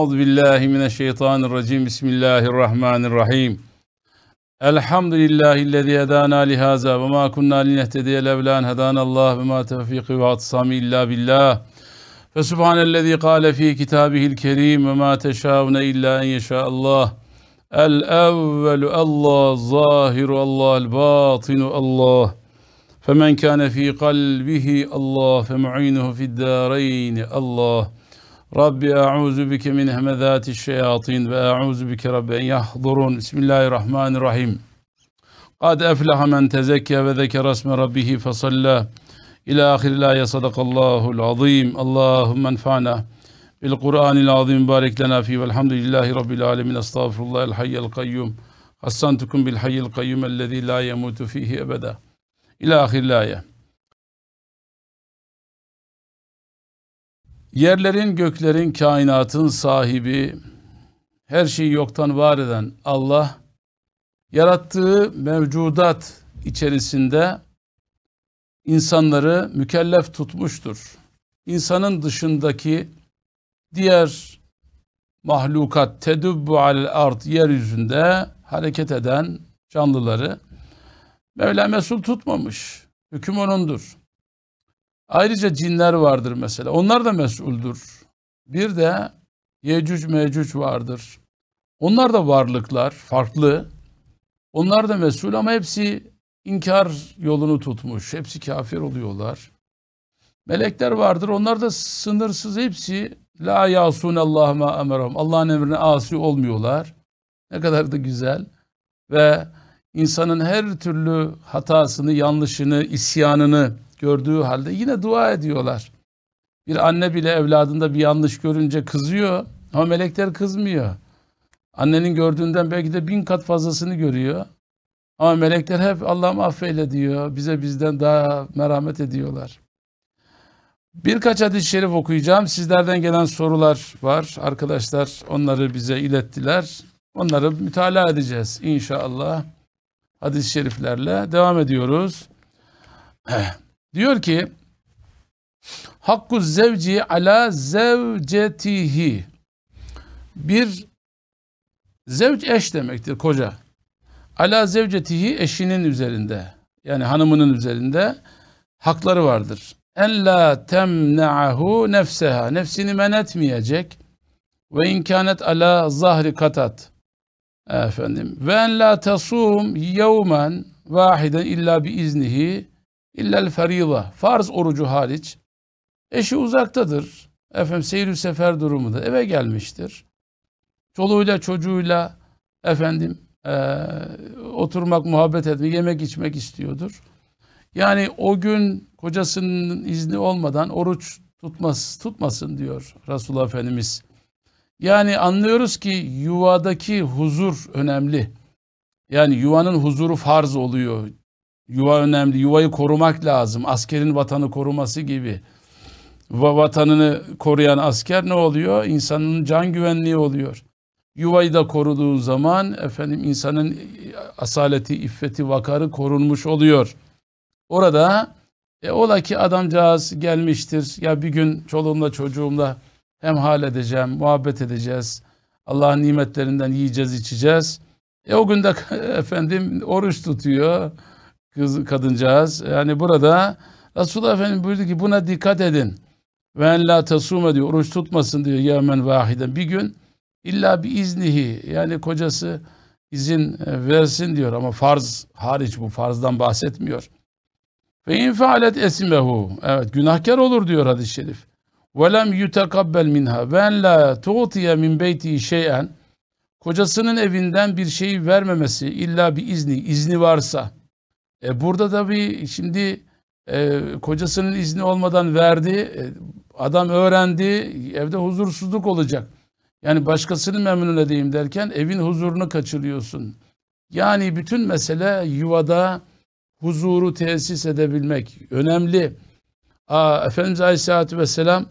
أعوذ بالله من الشيطان الرجيم بسم الله الرحمن الرحيم الحمد لله الذي هدانا لهذا وما كنا لنهتدي لولا أن هدانا الله وما توفيق واعتصام إلا بالله فسبحان الذي قال في كتابه الكريم وما تشاءون إلا أن يشاء الله الأول الله الظاهر الله الباطن الله فمن كان في قلبه الله فمعينه في الدارين الله Rabbi a'uzu bike min hemezati şeyatin ve a'uzu bike rabbi en yahdurun. Bismillahirrahmanirrahim. Kad efleha men tezekke ve zekere isme rabbihi fesalla. İlâ ahiril âye sadakallâhul azîm. Allahümme enfa'na. Bil Kur'anil azim barik lena fi velhamdülillahi rabbil alemin. Estağfurullah el hayyel kayyum. Hassantukum bil hayyel kayyum ellezî la yemutu fihi ebeda. İlâ ahiril âye. Yerlerin, göklerin, kainatın sahibi, her şeyi yoktan var eden Allah, yarattığı mevcudat içerisinde insanları mükellef tutmuştur. İnsanın dışındaki diğer mahlukat, tedübbü al art, yeryüzünde hareket eden canlıları Mevla mesul tutmamış. Hüküm onundur. Ayrıca cinler vardır mesela. Onlar da mesuldür. Bir de Yecüc Mecüc vardır. Onlar da varlıklar, farklı. Onlar da mesul ama hepsi inkar yolunu tutmuş. Hepsi kafir oluyorlar. Melekler vardır. Onlar da sınırsız hepsi la yasun ma emerhum. Allah'ın emrine asi olmuyorlar. Ne kadar da güzel. Ve insanın her türlü hatasını, yanlışını, isyanını gördüğü halde yine dua ediyorlar. Bir anne bile evladında bir yanlış görünce kızıyor ama melekler kızmıyor. Annenin gördüğünden belki de bin kat fazlasını görüyor. Ama melekler hep Allah'ım affeyle diyor. Bize bizden daha merhamet ediyorlar. Birkaç hadis-i şerif okuyacağım. Sizlerden gelen sorular var. Arkadaşlar onları bize ilettiler. Onları mütalaa edeceğiz inşallah. Hadis-i şeriflerle devam ediyoruz. Diyor ki Hakku zevci ala zevcetihi bir zevc eş demektir koca. Ala zevcetihi eşinin üzerinde yani hanımının üzerinde hakları vardır. En la temna'ahu nefseha nefsini men etmeyecek ve inkanet ala zahri katat efendim ve en la tasum yevmen vahiden illa bi iznihi illel feriva farz orucu hariç eşi uzaktadır. Efendim seyir sefer durumunda eve gelmiştir. Çoluğuyla çocuğuyla efendim e, oturmak, muhabbet etmek, yemek içmek istiyordur. Yani o gün kocasının izni olmadan oruç tutmaz, tutmasın diyor Resulullah Efendimiz. Yani anlıyoruz ki yuvadaki huzur önemli. Yani yuvanın huzuru farz oluyor. Yuva önemli. Yuvayı korumak lazım. Askerin vatanı koruması gibi. Vatanını koruyan asker ne oluyor? İnsanın can güvenliği oluyor. Yuvayı da koruduğun zaman efendim insanın asaleti, iffeti, vakarı korunmuş oluyor. Orada e, ola ki adamcağız gelmiştir. Ya bir gün çoluğumla çocuğumla hem hal edeceğim, muhabbet edeceğiz. Allah'ın nimetlerinden yiyeceğiz, içeceğiz. E o günde efendim oruç tutuyor kız kadıncağız. Yani burada Resulullah Efendimiz buyurdu ki buna dikkat edin. Ve en la tasume diyor. Oruç tutmasın diyor yemen vahiden. Bir gün illa bir iznihi yani kocası izin e, versin diyor ama farz hariç bu farzdan bahsetmiyor. Ve in faalet esmehu. Evet günahkar olur diyor hadis-i şerif. Ve lem yutekabbel minha ve en la tuğtiye min beyti şeyen. Kocasının evinden bir şey vermemesi illa bir izni, izni varsa e burada da bir şimdi e, kocasının izni olmadan verdi. E, adam öğrendi. Evde huzursuzluk olacak. Yani başkasının memnun edeyim derken evin huzurunu kaçırıyorsun. Yani bütün mesele yuvada huzuru tesis edebilmek önemli. Aa, Efendimiz Aleyhisselatü Vesselam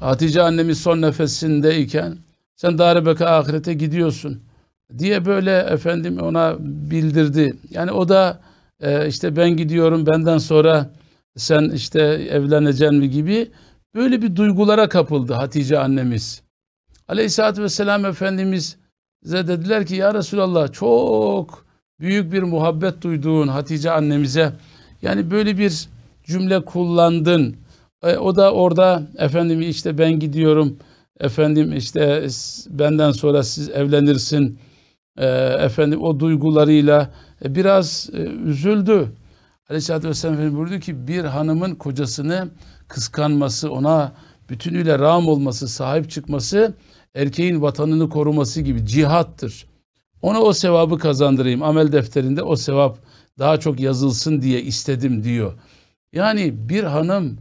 Hatice annemiz son nefesindeyken sen daribeka ahirete gidiyorsun diye böyle efendim ona bildirdi. Yani o da e, işte ben gidiyorum benden sonra sen işte evleneceksin mi gibi böyle bir duygulara kapıldı Hatice annemiz. Aleyhisselatü Vesselam Efendimiz'e dediler ki ya Resulallah çok büyük bir muhabbet duyduğun Hatice annemize yani böyle bir cümle kullandın. E, o da orada efendim işte ben gidiyorum efendim işte benden sonra siz evlenirsin e, efendim o duygularıyla e, biraz e, üzüldü. Aleyhisselatü Vesselam Efendimiz buyurdu ki bir hanımın kocasını kıskanması, ona bütünüyle ram olması, sahip çıkması erkeğin vatanını koruması gibi cihattır. Ona o sevabı kazandırayım. Amel defterinde o sevap daha çok yazılsın diye istedim diyor. Yani bir hanım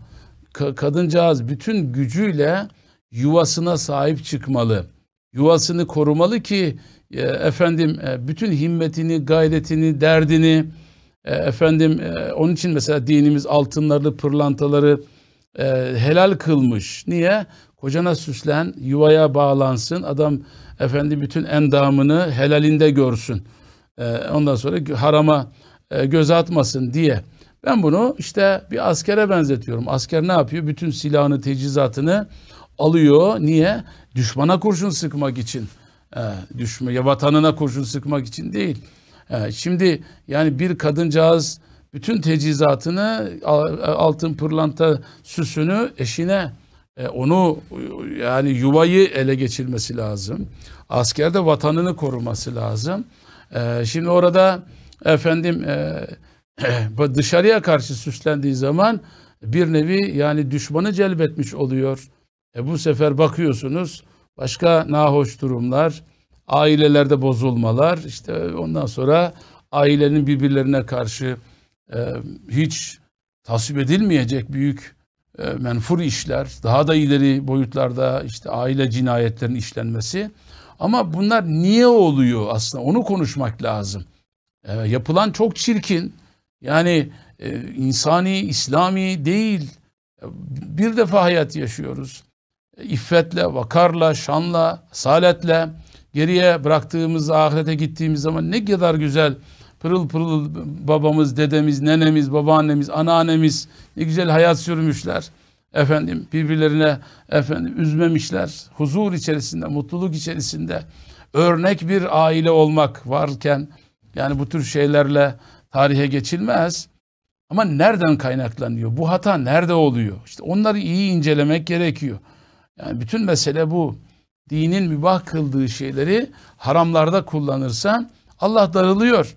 kadıncağız bütün gücüyle yuvasına sahip çıkmalı. Yuvasını korumalı ki ee, efendim e, bütün himmetini, gayretini, derdini e, efendim e, onun için mesela dinimiz altınları, pırlantaları e, helal kılmış. Niye? Kocana süslen, yuvaya bağlansın. Adam efendi bütün endamını helalinde görsün. ondan sonra harama göz atmasın diye. Ben bunu işte bir askere benzetiyorum. Asker ne yapıyor? Bütün silahını, tecizatını alıyor. Niye? Düşmana kurşun sıkmak için e, düşme ya vatanına kurşun sıkmak için değil. E, şimdi yani bir kadıncağız bütün tecizatını altın pırlanta süsünü eşine e, onu yani yuvayı ele geçirmesi lazım. Askerde vatanını koruması lazım. Ee, şimdi orada efendim e, dışarıya karşı süslendiği zaman bir nevi yani düşmanı celbetmiş oluyor. E bu sefer bakıyorsunuz başka nahoş durumlar, ailelerde bozulmalar, işte ondan sonra ailenin birbirlerine karşı e, hiç tasvip edilmeyecek büyük e, menfur işler, daha da ileri boyutlarda işte aile cinayetlerinin işlenmesi. Ama bunlar niye oluyor aslında onu konuşmak lazım. E, yapılan çok çirkin. Yani e, insani, İslami değil. E, bir defa hayat yaşıyoruz iffetle, vakarla, şanla, saletle geriye bıraktığımız ahirete gittiğimiz zaman ne kadar güzel pırıl pırıl babamız, dedemiz, nenemiz, babaannemiz, anaannemiz ne güzel hayat sürmüşler. Efendim birbirlerine efendim üzmemişler. Huzur içerisinde, mutluluk içerisinde örnek bir aile olmak varken yani bu tür şeylerle tarihe geçilmez. Ama nereden kaynaklanıyor? Bu hata nerede oluyor? İşte onları iyi incelemek gerekiyor. Yani bütün mesele bu. Dinin mübah kıldığı şeyleri haramlarda kullanırsa Allah darılıyor.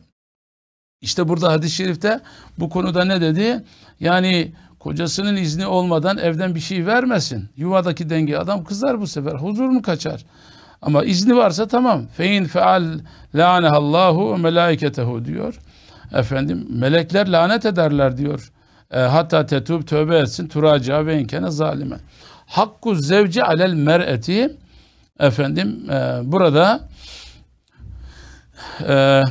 İşte burada hadis-i şerifte bu konuda ne dedi? Yani kocasının izni olmadan evden bir şey vermesin. Yuvadaki denge adam kızar bu sefer. Huzurunu kaçar. Ama izni varsa tamam. Fein feal lanehallahu ve melaiketehu diyor. Efendim melekler lanet ederler diyor. E, hatta tetub tövbe etsin turaca ve inkene zalime hakku zevci alel mer'eti efendim e, burada e,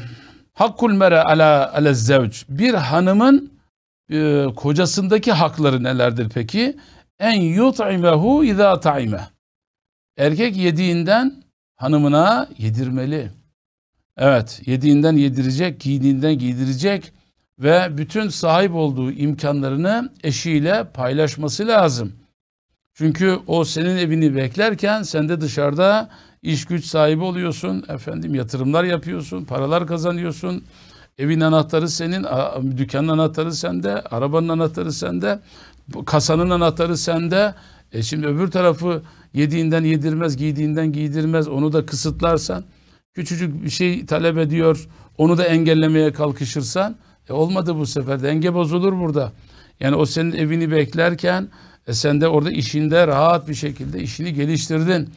hakkul mere ala ala zevc bir hanımın e, kocasındaki hakları nelerdir peki? En yut'imehu izâ ta'ime erkek yediğinden hanımına yedirmeli. Evet yediğinden yedirecek, giydiğinden giydirecek ve bütün sahip olduğu imkanlarını eşiyle paylaşması lazım. Çünkü o senin evini beklerken sen de dışarıda iş güç sahibi oluyorsun. Efendim yatırımlar yapıyorsun, paralar kazanıyorsun. Evin anahtarı senin, dükkanın anahtarı sende, arabanın anahtarı sende, kasanın anahtarı sende. E şimdi öbür tarafı yediğinden yedirmez, giydiğinden giydirmez. Onu da kısıtlarsan, küçücük bir şey talep ediyor, onu da engellemeye kalkışırsan, e olmadı bu sefer denge bozulur burada. Yani o senin evini beklerken e sen de orada işinde rahat bir şekilde işini geliştirdin.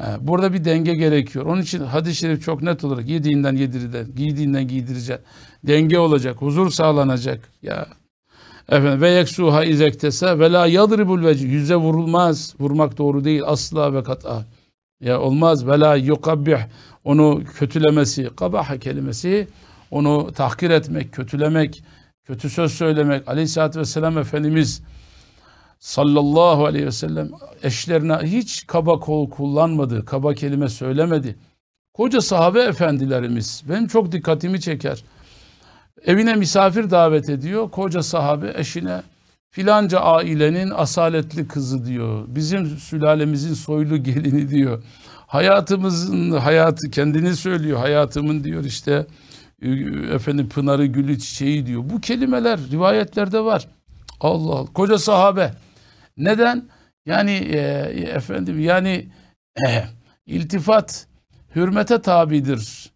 E, burada bir denge gerekiyor. Onun için hadis-i şerif çok net olarak yediğinden yediriden, giydiğinden giydirecek. Denge olacak, huzur sağlanacak. Ya Efendim ve yeksuha izektese ve la yadribul veci yüze vurulmaz. Vurmak doğru değil asla ve kat'a. Ya olmaz ve la yukabbih onu kötülemesi, kabaha kelimesi onu tahkir etmek, kötülemek, kötü söz söylemek. Aleyhissalatü vesselam Efendimiz sallallahu aleyhi ve sellem eşlerine hiç kaba kol kullanmadı, kaba kelime söylemedi. Koca sahabe efendilerimiz benim çok dikkatimi çeker. Evine misafir davet ediyor. Koca sahabe eşine filanca ailenin asaletli kızı diyor. Bizim sülalemizin soylu gelini diyor. Hayatımızın hayatı kendini söylüyor. Hayatımın diyor işte efendim pınarı gülü çiçeği diyor. Bu kelimeler rivayetlerde var. Allah Allah. Koca sahabe. Neden? Yani e, e efendim yani e, iltifat hürmete tabidir.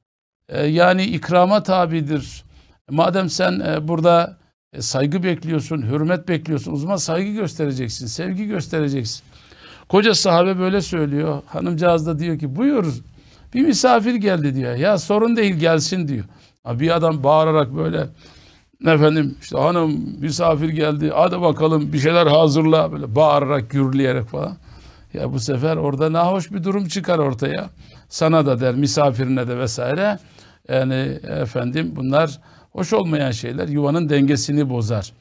E, yani ikrama tabidir. Madem sen e, burada e, saygı bekliyorsun, hürmet bekliyorsun. O zaman saygı göstereceksin, sevgi göstereceksin. Koca sahabe böyle söylüyor. Hanımcağız da diyor ki buyur bir misafir geldi diyor. Ya sorun değil gelsin diyor. Bir adam bağırarak böyle Efendim işte hanım misafir geldi hadi bakalım bir şeyler hazırla böyle bağırarak gürleyerek falan. Ya bu sefer orada ne hoş bir durum çıkar ortaya. Sana da der misafirine de vesaire. Yani efendim bunlar hoş olmayan şeyler yuvanın dengesini bozar.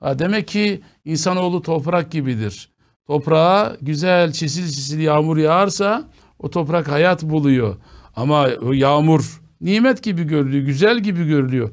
Ha demek ki insanoğlu toprak gibidir. Toprağa güzel çisil çisil yağmur yağarsa o toprak hayat buluyor. Ama o yağmur nimet gibi görülüyor, güzel gibi görülüyor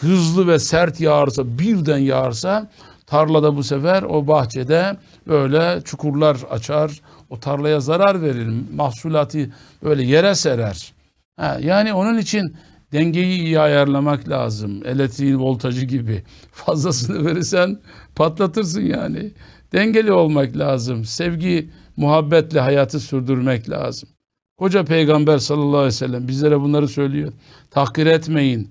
hızlı ve sert yağarsa, birden yağarsa tarlada bu sefer o bahçede böyle çukurlar açar, o tarlaya zarar verir, mahsulatı böyle yere serer. Ha, yani onun için dengeyi iyi ayarlamak lazım. Elektriğin voltajı gibi. Fazlasını verirsen patlatırsın yani. Dengeli olmak lazım. Sevgi, muhabbetle hayatı sürdürmek lazım. Koca peygamber sallallahu aleyhi ve sellem bizlere bunları söylüyor. Tahkir etmeyin,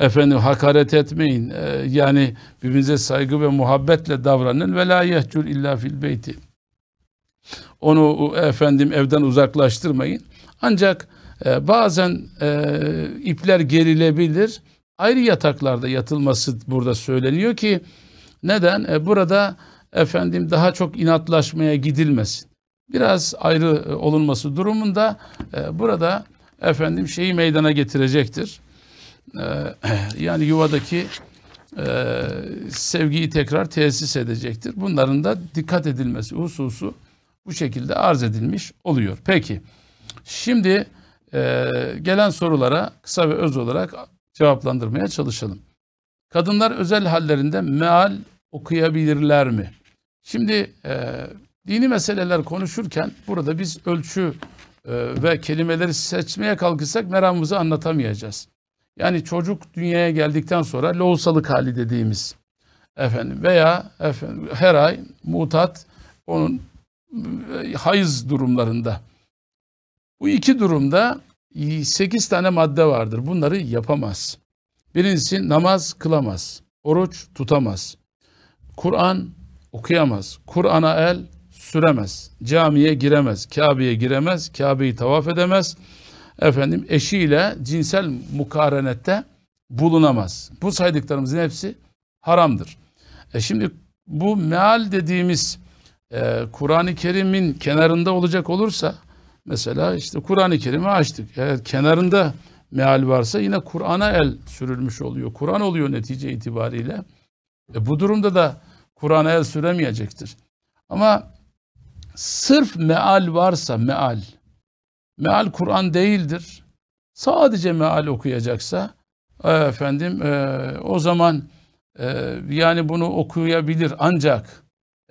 Efendim hakaret etmeyin. Ee, yani birbirinize saygı ve muhabbetle davranın. Ve la yehcur illa fil beyti. Onu e, efendim evden uzaklaştırmayın. Ancak e, bazen e, ipler gerilebilir. Ayrı yataklarda yatılması burada söyleniyor ki neden? E, burada efendim daha çok inatlaşmaya gidilmesin. Biraz ayrı e, olunması durumunda e, burada efendim şeyi meydana getirecektir. Ee, yani yuvadaki e, sevgiyi tekrar tesis edecektir. Bunların da dikkat edilmesi hususu bu şekilde arz edilmiş oluyor. Peki şimdi e, gelen sorulara kısa ve öz olarak cevaplandırmaya çalışalım. Kadınlar özel hallerinde meal okuyabilirler mi? Şimdi e, dini meseleler konuşurken burada biz ölçü e, ve kelimeleri seçmeye kalkırsak meramımızı anlatamayacağız. Yani çocuk dünyaya geldikten sonra lohusalık hali dediğimiz efendim veya efendim, her ay mutat onun e, hayız durumlarında. Bu iki durumda sekiz tane madde vardır. Bunları yapamaz. Birincisi namaz kılamaz. Oruç tutamaz. Kur'an okuyamaz. Kur'an'a el süremez. Camiye giremez. Kabe'ye giremez. Kabe'yi tavaf edemez efendim eşiyle cinsel mukarenette bulunamaz. Bu saydıklarımızın hepsi haramdır. E şimdi bu meal dediğimiz e, Kur'an-ı Kerim'in kenarında olacak olursa mesela işte Kur'an-ı Kerim'i açtık. Eğer kenarında meal varsa yine Kur'an'a el sürülmüş oluyor. Kur'an oluyor netice itibariyle. E, bu durumda da Kur'an'a el süremeyecektir. Ama sırf meal varsa meal meal Kur'an değildir. Sadece meal okuyacaksa e, efendim e, o zaman e, yani bunu okuyabilir ancak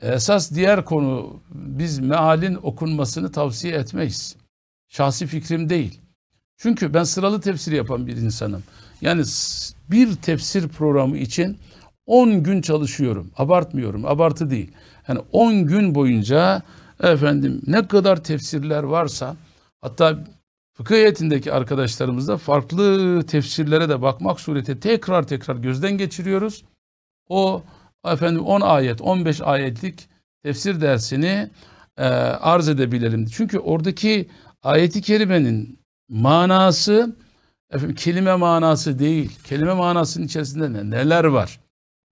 esas diğer konu biz mealin okunmasını tavsiye etmeyiz. Şahsi fikrim değil. Çünkü ben sıralı tefsir yapan bir insanım. Yani bir tefsir programı için 10 gün çalışıyorum. Abartmıyorum. Abartı değil. Yani 10 gün boyunca efendim ne kadar tefsirler varsa Hatta fıkıh heyetindeki arkadaşlarımızla farklı tefsirlere de bakmak sureti tekrar tekrar gözden geçiriyoruz. O efendim 10 ayet, 15 ayetlik tefsir dersini e, arz edebilelim. Çünkü oradaki ayeti kerimenin manası efendim, kelime manası değil. Kelime manasının içerisinde ne, neler var?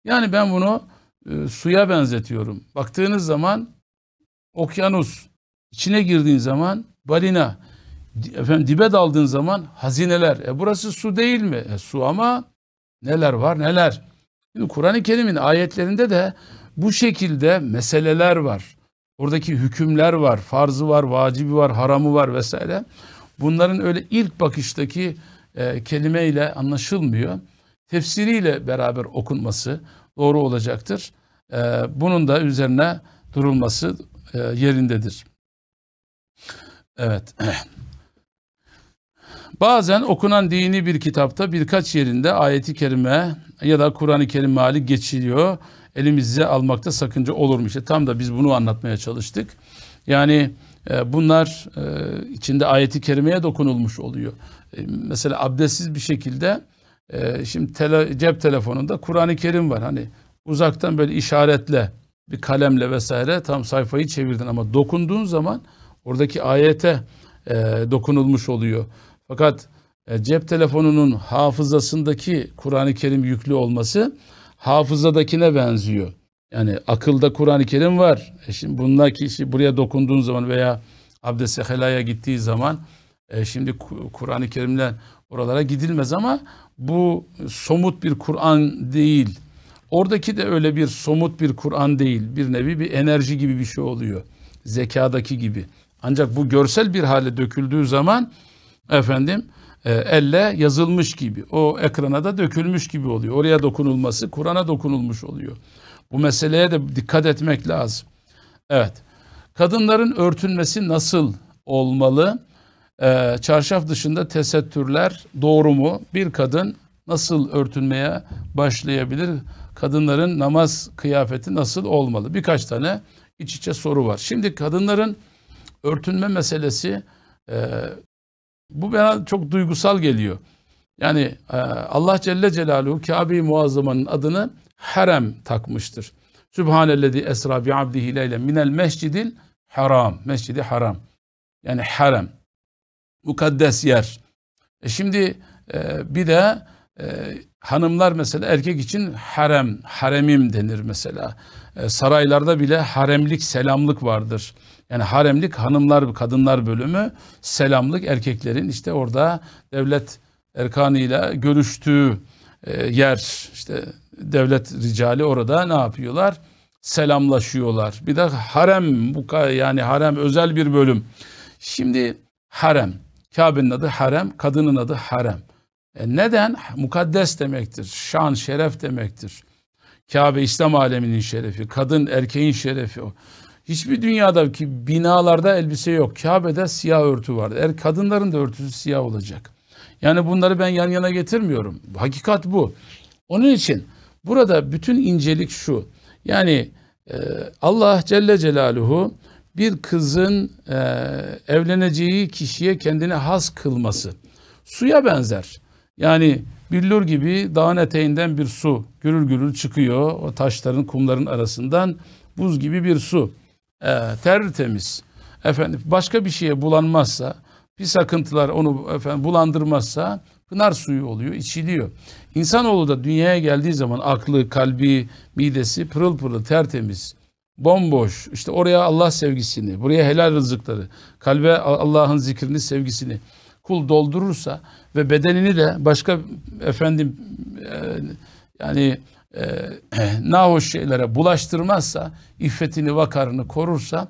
Yani ben bunu e, suya benzetiyorum. Baktığınız zaman okyanus içine girdiğin zaman balina. Efendim dibe daldığın zaman hazineler. E burası su değil mi? E su ama neler var neler. Şimdi Kur'an-ı Kerim'in ayetlerinde de bu şekilde meseleler var. Oradaki hükümler var, farzı var, vacibi var, haramı var vesaire. Bunların öyle ilk bakıştaki e, kelimeyle anlaşılmıyor. Tefsiriyle beraber okunması doğru olacaktır. E, bunun da üzerine durulması e, yerindedir. Evet. Bazen okunan dini bir kitapta birkaç yerinde ayeti kerime ya da Kur'an-ı Kerim hali geçiliyor. Elimize almakta sakınca olur İşte tam da biz bunu anlatmaya çalıştık. Yani e, bunlar e, içinde ayeti kerimeye dokunulmuş oluyor. E, mesela abdestsiz bir şekilde e, şimdi tele, cep telefonunda Kur'an-ı Kerim var. Hani uzaktan böyle işaretle bir kalemle vesaire tam sayfayı çevirdin ama dokunduğun zaman Oradaki ayete e, dokunulmuş oluyor. Fakat e, cep telefonunun hafızasındaki Kur'an-ı Kerim yüklü olması hafızadakine benziyor. Yani akılda Kur'an-ı Kerim var. E şimdi bununla kişi buraya dokunduğun zaman veya abdese helaya gittiği zaman e şimdi Kur'an-ı Kerim'le oralara gidilmez ama bu somut bir Kur'an değil. Oradaki de öyle bir somut bir Kur'an değil. Bir nevi bir enerji gibi bir şey oluyor. Zekadaki gibi. Ancak bu görsel bir hale döküldüğü zaman efendim e, elle yazılmış gibi o ekrana da dökülmüş gibi oluyor. Oraya dokunulması Kur'an'a dokunulmuş oluyor. Bu meseleye de dikkat etmek lazım. Evet. Kadınların örtünmesi nasıl olmalı? Ee, çarşaf dışında tesettürler doğru mu? Bir kadın nasıl örtünmeye başlayabilir? Kadınların namaz kıyafeti nasıl olmalı? Birkaç tane iç içe soru var. Şimdi kadınların örtünme meselesi e, bu bana çok duygusal geliyor. Yani e, Allah Celle Celaluhu Kabe-i Muazzama'nın adını harem takmıştır. Sübhanellezi esra bi abdihi leyle minel mescidil haram. Mescidi haram. Yani harem. Mukaddes yer. E şimdi e, bir de e, hanımlar mesela erkek için harem, haremim denir mesela. E, saraylarda bile haremlik, selamlık vardır. Yani haremlik hanımlar, kadınlar bölümü selamlık erkeklerin işte orada devlet erkanıyla görüştüğü e, yer işte devlet ricali orada ne yapıyorlar? Selamlaşıyorlar. Bir de harem bu yani harem özel bir bölüm. Şimdi harem. Kabe'nin adı harem, kadının adı harem. E neden? Mukaddes demektir. Şan, şeref demektir. Kabe İslam aleminin şerefi, kadın erkeğin şerefi. Hiçbir dünyada ki binalarda elbise yok. Kabe'de siyah örtü vardı. Er kadınların da örtüsü siyah olacak. Yani bunları ben yan yana getirmiyorum. Hakikat bu. Onun için burada bütün incelik şu. Yani e, Allah Celle Celaluhu bir kızın e, evleneceği kişiye kendine has kılması. Suya benzer. Yani billur gibi dağın eteğinden bir su gürül gürül çıkıyor. O taşların kumların arasından buz gibi bir su e, tertemiz efendim başka bir şeye bulanmazsa pis akıntılar onu efendim bulandırmazsa pınar suyu oluyor, içiliyor. İnsanoğlu da dünyaya geldiği zaman aklı, kalbi, midesi pırıl pırıl, tertemiz, bomboş. İşte oraya Allah sevgisini, buraya helal rızıkları, kalbe Allah'ın zikrini, sevgisini kul doldurursa ve bedenini de başka efendim e, yani e, nahoş şeylere bulaştırmazsa, iffetini, vakarını korursa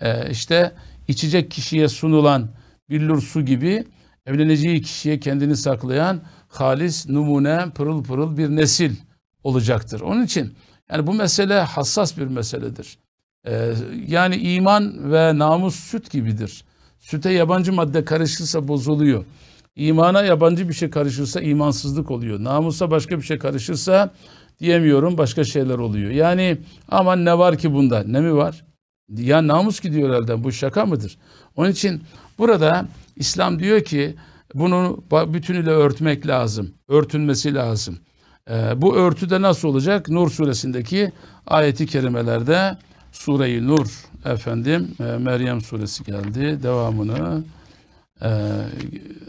e, işte içecek kişiye sunulan billur su gibi evleneceği kişiye kendini saklayan halis, numune, pırıl pırıl bir nesil olacaktır. Onun için yani bu mesele hassas bir meseledir. Ee, yani iman ve namus süt gibidir. Süte yabancı madde karışırsa bozuluyor. İmana yabancı bir şey karışırsa imansızlık oluyor. Namusa başka bir şey karışırsa diyemiyorum başka şeyler oluyor. Yani aman ne var ki bunda ne mi var? Ya namus gidiyor herhalde bu şaka mıdır? Onun için burada İslam diyor ki bunu bütünüyle örtmek lazım. Örtünmesi lazım. Ee, bu örtü de nasıl olacak? Nur suresindeki ayeti kerimelerde Sure-i Nur efendim e, Meryem suresi geldi. Devamını ee,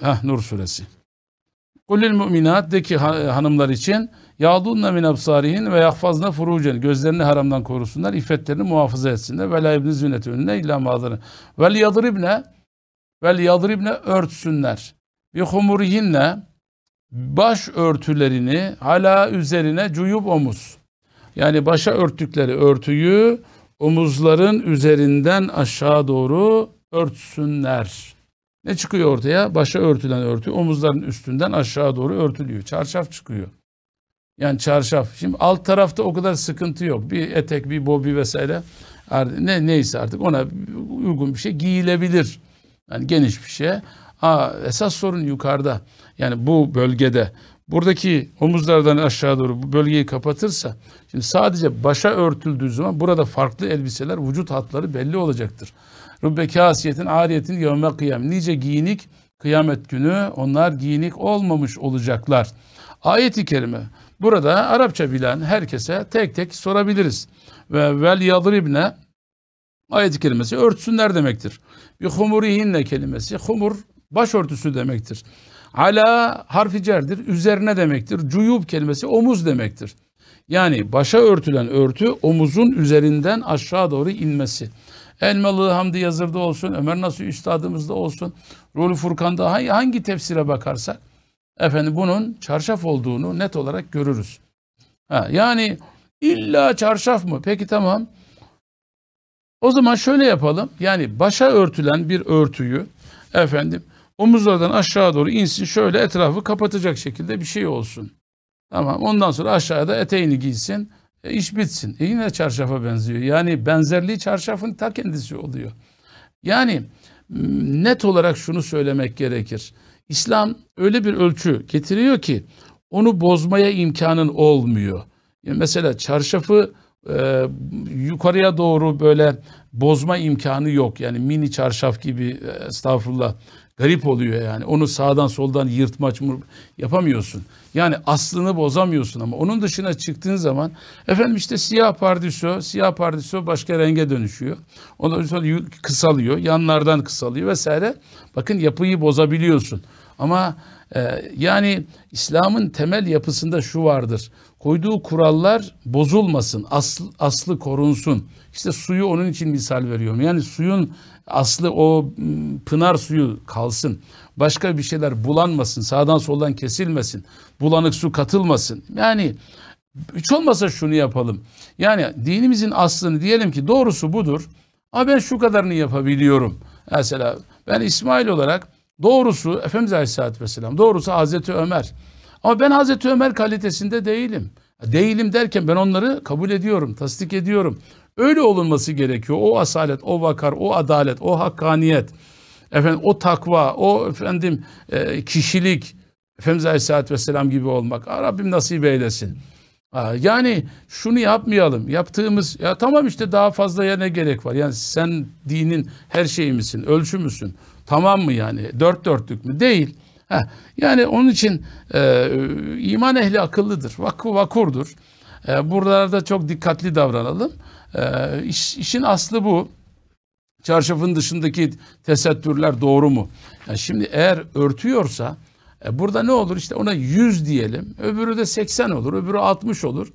heh, Nur suresi. Kulil müminat de ki hanımlar için yağdunna min absarihin ve yahfazna furucen gözlerini haramdan korusunlar iffetlerini muhafaza etsinler ve la ibni züneti önüne illa mağdırı vel yadribne vel yadribne örtsünler bi humurihinne baş örtülerini hala üzerine cuyup omuz yani başa örttükleri örtüyü omuzların üzerinden aşağı doğru örtsünler. Ne çıkıyor ortaya? Başa örtülen örtü omuzların üstünden aşağı doğru örtülüyor. Çarşaf çıkıyor. Yani çarşaf. Şimdi alt tarafta o kadar sıkıntı yok. Bir etek, bir bobi vesaire. Ne, neyse artık ona uygun bir şey giyilebilir. Yani geniş bir şey. Aa, esas sorun yukarıda. Yani bu bölgede buradaki omuzlardan aşağı doğru bu bölgeyi kapatırsa şimdi sadece başa örtüldüğü zaman burada farklı elbiseler vücut hatları belli olacaktır. Rubbe kasiyetin ariyetin yevme kıyam. Nice giyinik kıyamet günü onlar giyinik olmamış olacaklar. Ayet-i kerime burada Arapça bilen herkese tek tek sorabiliriz. Ve vel yadribne ayet-i kerimesi örtsünler demektir. Bir humurihinne kelimesi humur başörtüsü demektir. Ala harfi cerdir. Üzerine demektir. Cuyub kelimesi omuz demektir. Yani başa örtülen örtü omuzun üzerinden aşağı doğru inmesi. Elmalı Hamdi Yazır'da olsun, Ömer Nasuh Üstadımızda olsun, Ruhul Furkan'da hangi tefsire bakarsak efendim bunun çarşaf olduğunu net olarak görürüz. Ha, yani illa çarşaf mı? Peki tamam. O zaman şöyle yapalım. Yani başa örtülen bir örtüyü efendim omuzlardan aşağı doğru insin şöyle etrafı kapatacak şekilde bir şey olsun. Tamam ondan sonra aşağıda eteğini giysin e, iş bitsin. E yine çarşafa benziyor. Yani benzerliği çarşafın ta kendisi oluyor. Yani net olarak şunu söylemek gerekir. İslam öyle bir ölçü getiriyor ki onu bozmaya imkanın olmuyor. Yani mesela çarşafı e, yukarıya doğru böyle bozma imkanı yok. Yani mini çarşaf gibi e, estağfurullah garip oluyor yani. Onu sağdan soldan yırtmaç yapamıyorsun. Yani aslını bozamıyorsun ama onun dışına çıktığın zaman efendim işte siyah pardiso, siyah pardiso başka renge dönüşüyor. Ondan sonra kısalıyor, yanlardan kısalıyor vesaire. Bakın yapıyı bozabiliyorsun. Ama e, yani İslam'ın temel yapısında şu vardır. Koyduğu kurallar bozulmasın, aslı, aslı korunsun. İşte suyu onun için misal veriyorum. Yani suyun Aslı o pınar suyu kalsın. Başka bir şeyler bulanmasın. Sağdan soldan kesilmesin. Bulanık su katılmasın. Yani hiç olmasa şunu yapalım. Yani dinimizin aslını diyelim ki doğrusu budur. Ama ben şu kadarını yapabiliyorum. Mesela ben İsmail olarak doğrusu Efendimiz Aleyhisselatü Vesselam doğrusu Hazreti Ömer. Ama ben Hazreti Ömer kalitesinde değilim. Değilim derken ben onları kabul ediyorum, tasdik ediyorum. Öyle olunması gerekiyor. O asalet, o vakar, o adalet, o hakkaniyet, efendim o takva, o efendim e, kişilik, Efendimiz Aleyhisselatü Vesselam gibi olmak. Ah, Rabbim nasip eylesin. Ah, yani şunu yapmayalım. Yaptığımız ya tamam işte daha fazla ne gerek var? Yani sen dinin her şeyi misin? Ölçü müsün? Tamam mı yani? Dört dörtlük mü? Değil. Heh. Yani onun için e, iman ehli akıllıdır. Vakı vakurdur. E, buralarda çok dikkatli davranalım. E, iş, işin aslı bu. Çarşafın dışındaki tesettürler doğru mu? Yani şimdi eğer örtüyorsa e, burada ne olur? İşte ona 100 diyelim. Öbürü de 80 olur. Öbürü 60 olur.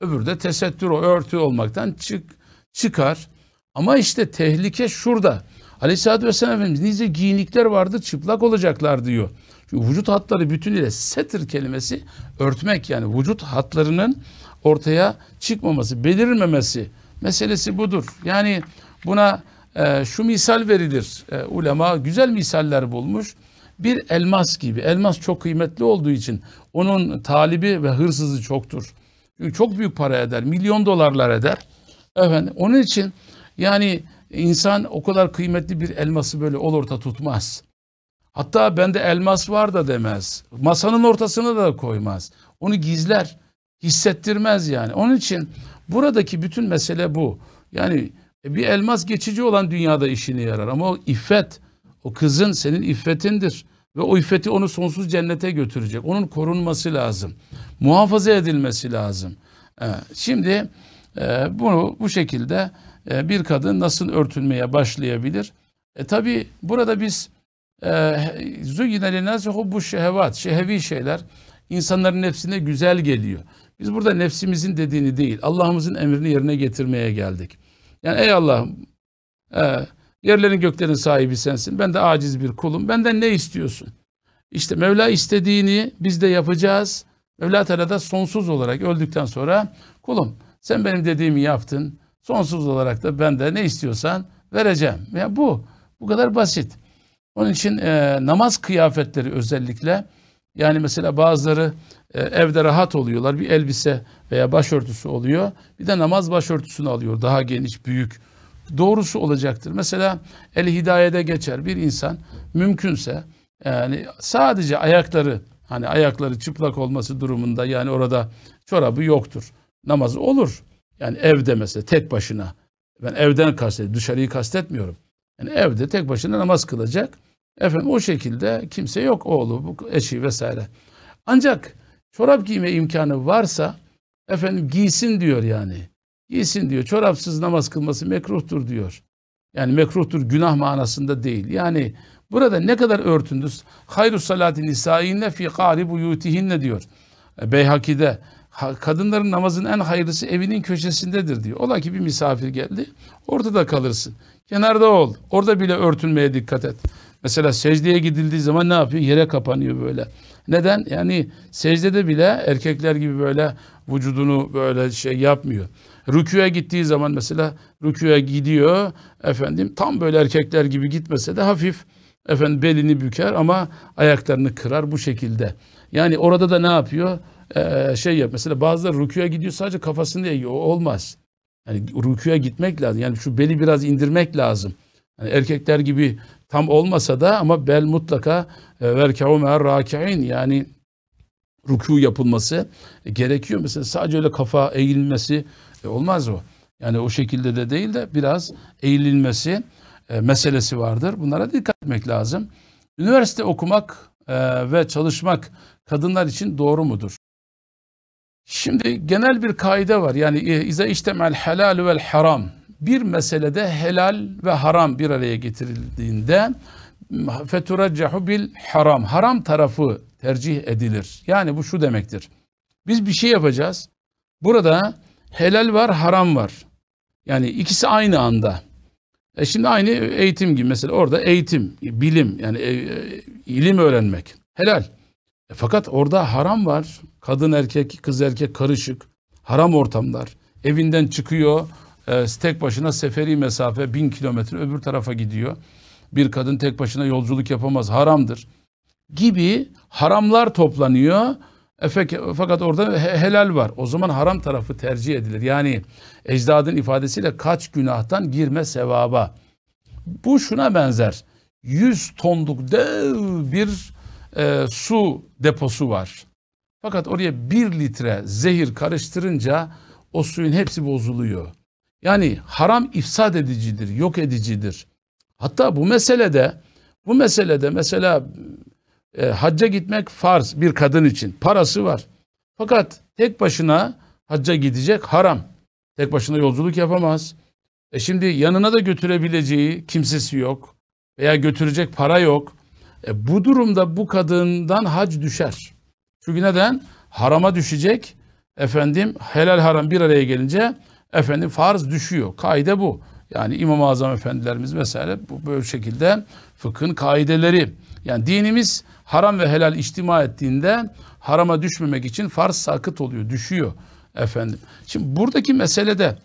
Öbürü de tesettür o örtü olmaktan çık, çıkar. Ama işte tehlike şurada. Aleyhisselatü Vesselam Efendimiz nice giyinikler vardı çıplak olacaklar diyor. Çünkü vücut hatları bütünüyle setir kelimesi örtmek yani vücut hatlarının ortaya çıkmaması, belirmemesi meselesi budur. Yani buna e, şu misal verilir. E, ulema güzel misaller bulmuş. Bir elmas gibi. Elmas çok kıymetli olduğu için onun talibi ve hırsızı çoktur. Çünkü çok büyük para eder. Milyon dolarlar eder. Efendim, onun için yani insan o kadar kıymetli bir elması böyle ol orta tutmaz. Hatta bende elmas var da demez. Masanın ortasına da koymaz. Onu gizler hissettirmez yani. Onun için buradaki bütün mesele bu. Yani e, bir elmas geçici olan dünyada işine yarar ama o iffet, o kızın senin iffetindir. Ve o iffeti onu sonsuz cennete götürecek. Onun korunması lazım. Muhafaza edilmesi lazım. E, şimdi e, bunu bu şekilde bir kadın nasıl örtülmeye başlayabilir? E tabi burada biz züyyine linâse bu şehevat, şehevi şeyler insanların hepsine güzel geliyor. Biz burada nefsimizin dediğini değil, Allah'ımızın emrini yerine getirmeye geldik. Yani ey Allah'ım, e, yerlerin göklerin sahibi sensin. Ben de aciz bir kulum. Benden ne istiyorsun? İşte Mevla istediğini biz de yapacağız. Mevla Teala da sonsuz olarak öldükten sonra kulum sen benim dediğimi yaptın. Sonsuz olarak da ben de ne istiyorsan vereceğim. Ya yani bu bu kadar basit. Onun için e, namaz kıyafetleri özellikle yani mesela bazıları e, evde rahat oluyorlar. Bir elbise veya başörtüsü oluyor. Bir de namaz başörtüsünü alıyor. Daha geniş, büyük. Doğrusu olacaktır. Mesela el hidayede geçer bir insan mümkünse yani sadece ayakları hani ayakları çıplak olması durumunda yani orada çorabı yoktur. Namazı olur. Yani evde mesela tek başına. Ben evden kastet, dışarıyı kastetmiyorum. Yani evde tek başına namaz kılacak. Efendim o şekilde kimse yok oğlu, eşi vesaire. Ancak çorap giyme imkanı varsa efendim giysin diyor yani. Giysin diyor. Çorapsız namaz kılması mekruhtur diyor. Yani mekruhtur günah manasında değil. Yani burada ne kadar örtündüz? Hayru salati nisaiinne fi qari buyutihinne diyor. E, Beyhaki'de kadınların namazın en hayırlısı evinin köşesindedir diyor. Ola ki bir misafir geldi ortada kalırsın. Kenarda ol. Orada bile örtünmeye dikkat et. Mesela secdeye gidildiği zaman ne yapıyor? Yere kapanıyor böyle. Neden? Yani secdede bile erkekler gibi böyle vücudunu böyle şey yapmıyor. Rüküye gittiği zaman mesela rüküye gidiyor efendim tam böyle erkekler gibi gitmese de hafif efendim belini büker ama ayaklarını kırar bu şekilde. Yani orada da ne yapıyor? Ee, şey yap mesela bazıları rüküye gidiyor sadece kafasını eğiyor. olmaz. Yani rüküye gitmek lazım. Yani şu beli biraz indirmek lazım. Yani erkekler gibi tam olmasa da ama bel mutlaka e, verkeu me'er raki'in yani ruku yapılması gerekiyor. Mesela sadece öyle kafa eğilmesi e, olmaz o. Yani o şekilde de değil de biraz eğililmesi e, meselesi vardır. Bunlara dikkat etmek lazım. Üniversite okumak ve çalışmak kadınlar için doğru mudur? Şimdi genel bir kaide var. Yani ize iştemel helal ve haram bir meselede helal ve haram bir araya getirildiğinde feturaccahu bil haram. Haram tarafı tercih edilir. Yani bu şu demektir. Biz bir şey yapacağız. Burada helal var, haram var. Yani ikisi aynı anda. E şimdi aynı eğitim gibi mesela orada eğitim, bilim yani e, e, ilim öğrenmek helal. E fakat orada haram var. Kadın erkek, kız erkek karışık. Haram ortamlar. Evinden çıkıyor, e, tek başına seferi mesafe bin kilometre öbür tarafa gidiyor. Bir kadın tek başına yolculuk yapamaz haramdır gibi haramlar toplanıyor. Efek, fakat orada helal var. O zaman haram tarafı tercih edilir. Yani ecdadın ifadesiyle kaç günahtan girme sevaba. Bu şuna benzer. 100 tonluk dev bir e, su deposu var. Fakat oraya 1 litre zehir karıştırınca o suyun hepsi bozuluyor. Yani haram ifsad edicidir, yok edicidir. Hatta bu meselede bu meselede mesela e, hacca gitmek farz bir kadın için. Parası var. Fakat tek başına hacca gidecek haram. Tek başına yolculuk yapamaz. E şimdi yanına da götürebileceği kimsesi yok veya götürecek para yok. E bu durumda bu kadından hac düşer. Çünkü neden? Harama düşecek. Efendim helal haram bir araya gelince efendim farz düşüyor. Kaide bu. Yani İmam-ı Azam efendilerimiz mesela bu böyle şekilde fıkhın kaideleri. Yani dinimiz haram ve helal içtima ettiğinde harama düşmemek için farz sakıt oluyor, düşüyor efendim. Şimdi buradaki mesele meselede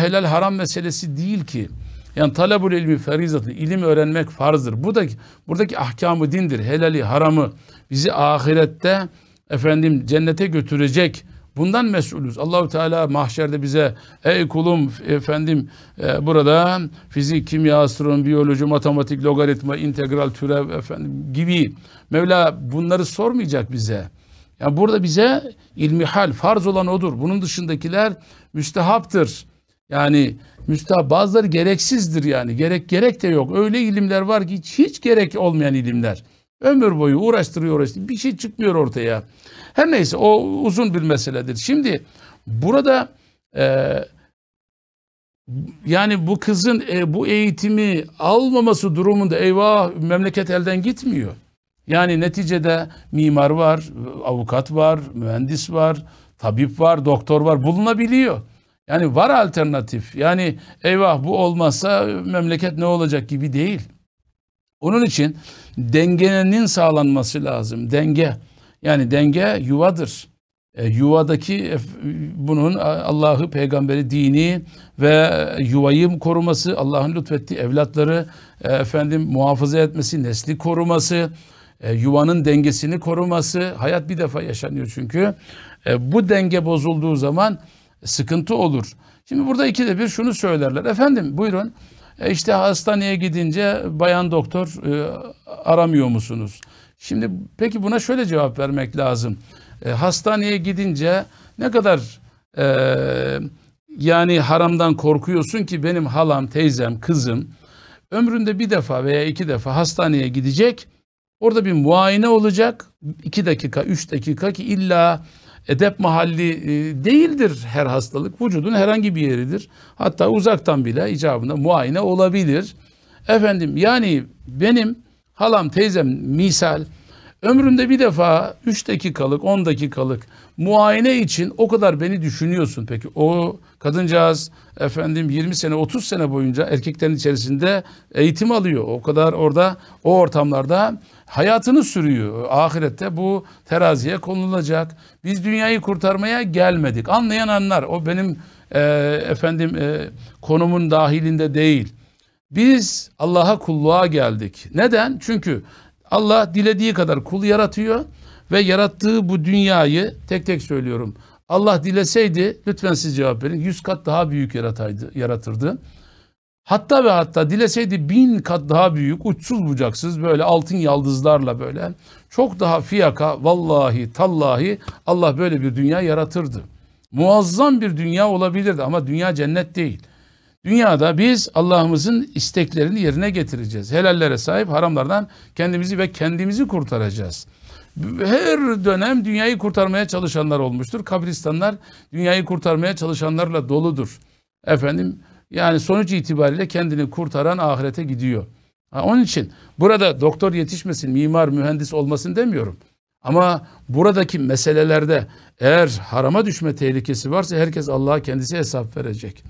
helal haram meselesi değil ki. Yani talabul ilmi ferizatı, ilim öğrenmek farzdır. Buradaki, buradaki ahkamı dindir, helali, haramı bizi ahirette efendim cennete götürecek Bundan mesulüz. Allahu Teala mahşerde bize ey kulum efendim e, burada fizik, kimya, astronomi, biyoloji, matematik, logaritma, integral, türev efendim gibi Mevla bunları sormayacak bize. Yani burada bize ilmihal farz olan odur. Bunun dışındakiler müstehaptır. Yani müstahap bazıları gereksizdir yani. Gerek gerek de yok. Öyle ilimler var ki hiç, hiç gerek olmayan ilimler. Ömür boyu uğraştırıyor uğraştırıyor. Bir şey çıkmıyor ortaya. Her neyse o uzun bir meseledir. Şimdi burada e, yani bu kızın e, bu eğitimi almaması durumunda eyvah memleket elden gitmiyor. Yani neticede mimar var, avukat var, mühendis var, tabip var, doktor var bulunabiliyor. Yani var alternatif. Yani eyvah bu olmazsa memleket ne olacak gibi değil. Onun için dengenin sağlanması lazım. Denge. Yani denge yuvadır. E, yuvadaki bunun Allah'ı, peygamberi, dini ve yuvayı koruması, Allah'ın lütfettiği evlatları e, efendim muhafaza etmesi, nesli koruması, e, yuvanın dengesini koruması. Hayat bir defa yaşanıyor çünkü. E, bu denge bozulduğu zaman sıkıntı olur. Şimdi burada ikide bir şunu söylerler. Efendim buyurun e işte hastaneye gidince bayan doktor e, aramıyor musunuz? Şimdi peki buna şöyle cevap vermek lazım. E, hastaneye gidince ne kadar e, yani haramdan korkuyorsun ki benim halam, teyzem, kızım ömründe bir defa veya iki defa hastaneye gidecek. Orada bir muayene olacak. iki dakika, üç dakika ki illa edep mahalli e, değildir her hastalık. Vücudun herhangi bir yeridir. Hatta uzaktan bile icabında muayene olabilir. Efendim yani benim halam teyzem misal Ömründe bir defa 3 dakikalık, 10 dakikalık muayene için o kadar beni düşünüyorsun. Peki o kadıncağız efendim 20 sene, 30 sene boyunca erkeklerin içerisinde eğitim alıyor. O kadar orada, o ortamlarda hayatını sürüyor. Ahirette bu teraziye konulacak. Biz dünyayı kurtarmaya gelmedik. Anlayan anlar. O benim e, efendim e, konumun dahilinde değil. Biz Allah'a kulluğa geldik. Neden? Çünkü Allah dilediği kadar kul yaratıyor ve yarattığı bu dünyayı tek tek söylüyorum. Allah dileseydi lütfen siz cevap verin. Yüz kat daha büyük yarataydı, yaratırdı. Hatta ve hatta dileseydi bin kat daha büyük uçsuz bucaksız böyle altın yaldızlarla böyle çok daha fiyaka vallahi tallahi Allah böyle bir dünya yaratırdı. Muazzam bir dünya olabilirdi ama dünya cennet değil. Dünyada biz Allah'ımızın isteklerini yerine getireceğiz. Helallere sahip haramlardan kendimizi ve kendimizi kurtaracağız. Her dönem dünyayı kurtarmaya çalışanlar olmuştur. Kabristanlar dünyayı kurtarmaya çalışanlarla doludur. Efendim yani sonuç itibariyle kendini kurtaran ahirete gidiyor. Ha, onun için burada doktor yetişmesin, mimar, mühendis olmasın demiyorum. Ama buradaki meselelerde eğer harama düşme tehlikesi varsa herkes Allah'a kendisi hesap verecek.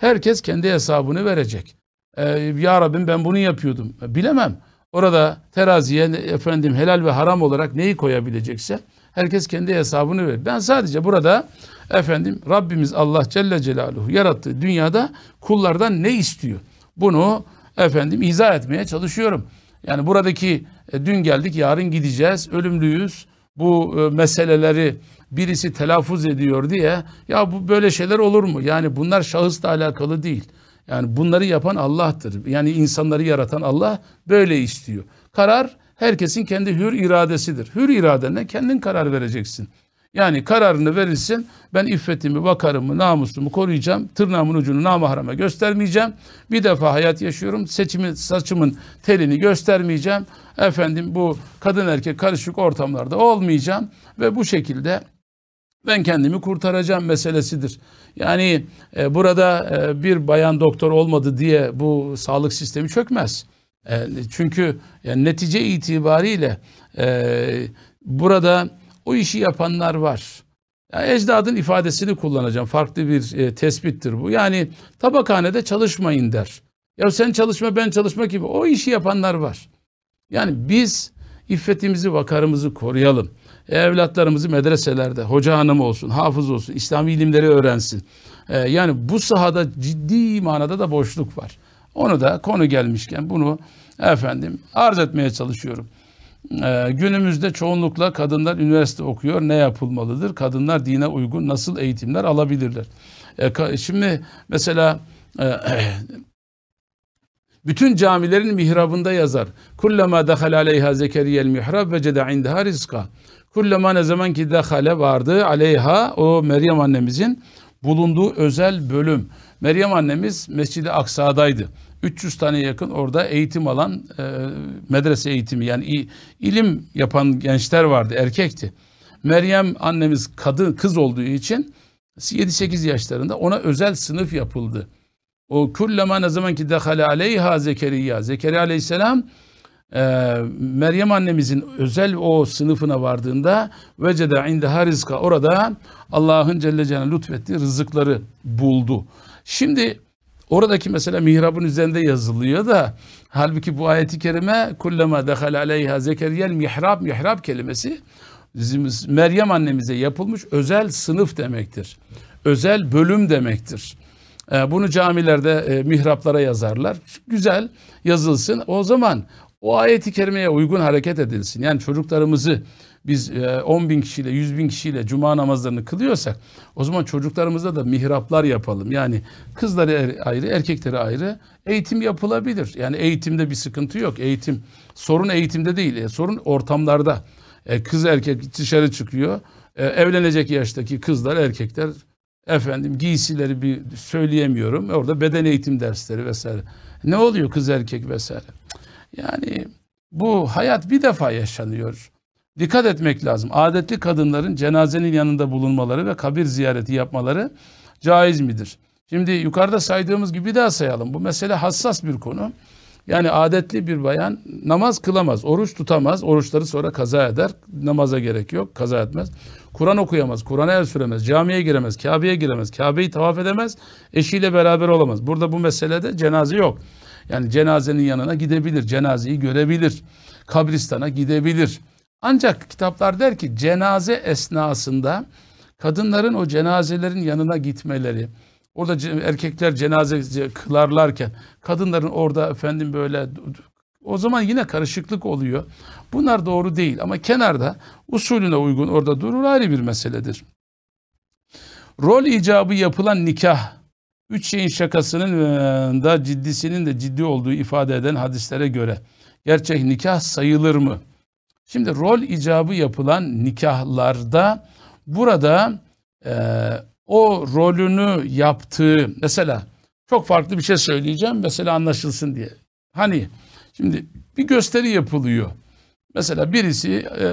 Herkes kendi hesabını verecek. Ee, ya Rabbim ben bunu yapıyordum. E, bilemem. Orada teraziye efendim helal ve haram olarak neyi koyabilecekse herkes kendi hesabını verir. Ben sadece burada efendim Rabbimiz Allah Celle Celaluhu yarattığı dünyada kullardan ne istiyor? Bunu efendim izah etmeye çalışıyorum. Yani buradaki e, dün geldik yarın gideceğiz ölümlüyüz bu e, meseleleri birisi telaffuz ediyor diye ya bu böyle şeyler olur mu? Yani bunlar şahısla alakalı değil. Yani bunları yapan Allah'tır. Yani insanları yaratan Allah böyle istiyor. Karar herkesin kendi hür iradesidir. Hür iradenle kendin karar vereceksin. Yani kararını verilsin. Ben iffetimi, vakarımı, namusumu koruyacağım. Tırnağımın ucunu namahrama göstermeyeceğim. Bir defa hayat yaşıyorum. Seçimi, saçımın telini göstermeyeceğim. Efendim bu kadın erkek karışık ortamlarda olmayacağım. Ve bu şekilde ben kendimi kurtaracağım meselesidir. Yani e, burada e, bir bayan doktor olmadı diye bu sağlık sistemi çökmez. E, çünkü yani netice itibariyle e, burada o işi yapanlar var. Yani ecdadın ifadesini kullanacağım. Farklı bir e, tespittir bu. Yani tabakhanede çalışmayın der. Ya sen çalışma ben çalışma gibi o işi yapanlar var. Yani biz iffetimizi vakarımızı koruyalım. E, evlatlarımızı medreselerde hoca hanım olsun, hafız olsun, İslami ilimleri öğrensin. Ee, yani bu sahada ciddi manada da boşluk var. Onu da konu gelmişken bunu efendim arz etmeye çalışıyorum. Ee, günümüzde çoğunlukla kadınlar üniversite okuyor. Ne yapılmalıdır? Kadınlar dine uygun nasıl eğitimler alabilirler? Ee, şimdi mesela e, bütün camilerin mihrabında yazar. Kullama dahal aleyha zekeriyel mihrab ve ceda indeha rizka. Kullama ne zaman ki dahale vardı aleyha o Meryem annemizin bulunduğu özel bölüm. Meryem annemiz Mescid-i Aksa'daydı. 300 tane yakın orada eğitim alan e, medrese eğitimi yani ilim yapan gençler vardı erkekti. Meryem annemiz kadın kız olduğu için 7-8 yaşlarında ona özel sınıf yapıldı. O kullema ne zaman ki dehale aleyha Zekeriya. Zekeriya aleyhisselam e, Meryem annemizin özel o sınıfına vardığında vecede indeha rizka orada Allah'ın Celle Celaluhu lütfettiği rızıkları buldu. Şimdi Oradaki mesela mihrabın üzerinde yazılıyor da halbuki bu ayeti kerime kullema dehal aleyha zekeriyel mihrab mihrab kelimesi Meryem annemize yapılmış özel sınıf demektir. Özel bölüm demektir. Ee, bunu camilerde e, mihraplara yazarlar. Güzel yazılsın. O zaman o ayeti kerimeye uygun hareket edilsin. Yani çocuklarımızı biz 10 e, bin kişiyle 100 bin kişiyle cuma namazlarını kılıyorsak o zaman çocuklarımıza da mihraplar yapalım. Yani kızları er, ayrı erkekleri ayrı eğitim yapılabilir. Yani eğitimde bir sıkıntı yok. Eğitim sorun eğitimde değil e, sorun ortamlarda. E, kız erkek dışarı çıkıyor. Evlenecek yaştaki kızlar erkekler efendim giysileri bir söyleyemiyorum. Orada beden eğitim dersleri vesaire. Ne oluyor kız erkek vesaire. Yani bu hayat bir defa yaşanıyor. Dikkat etmek lazım. Adetli kadınların cenazenin yanında bulunmaları ve kabir ziyareti yapmaları caiz midir? Şimdi yukarıda saydığımız gibi daha sayalım. Bu mesele hassas bir konu. Yani adetli bir bayan namaz kılamaz, oruç tutamaz, oruçları sonra kaza eder, namaza gerek yok, kaza etmez. Kur'an okuyamaz, Kur'an'a el süremez, camiye giremez, Kabe'ye giremez, Kabe'yi tavaf edemez, eşiyle beraber olamaz. Burada bu meselede cenaze yok. Yani cenazenin yanına gidebilir, cenazeyi görebilir, kabristana gidebilir. Ancak kitaplar der ki cenaze esnasında kadınların o cenazelerin yanına gitmeleri, orada erkekler cenaze kılarlarken kadınların orada efendim böyle o zaman yine karışıklık oluyor. Bunlar doğru değil ama kenarda usulüne uygun orada durur ayrı bir meseledir. Rol icabı yapılan nikah, üç şeyin şakasının e, da ciddisinin de ciddi olduğu ifade eden hadislere göre gerçek nikah sayılır mı? Şimdi rol icabı yapılan nikahlarda burada e, o rolünü yaptığı mesela çok farklı bir şey söyleyeceğim mesela anlaşılsın diye. Hani şimdi bir gösteri yapılıyor. Mesela birisi e, e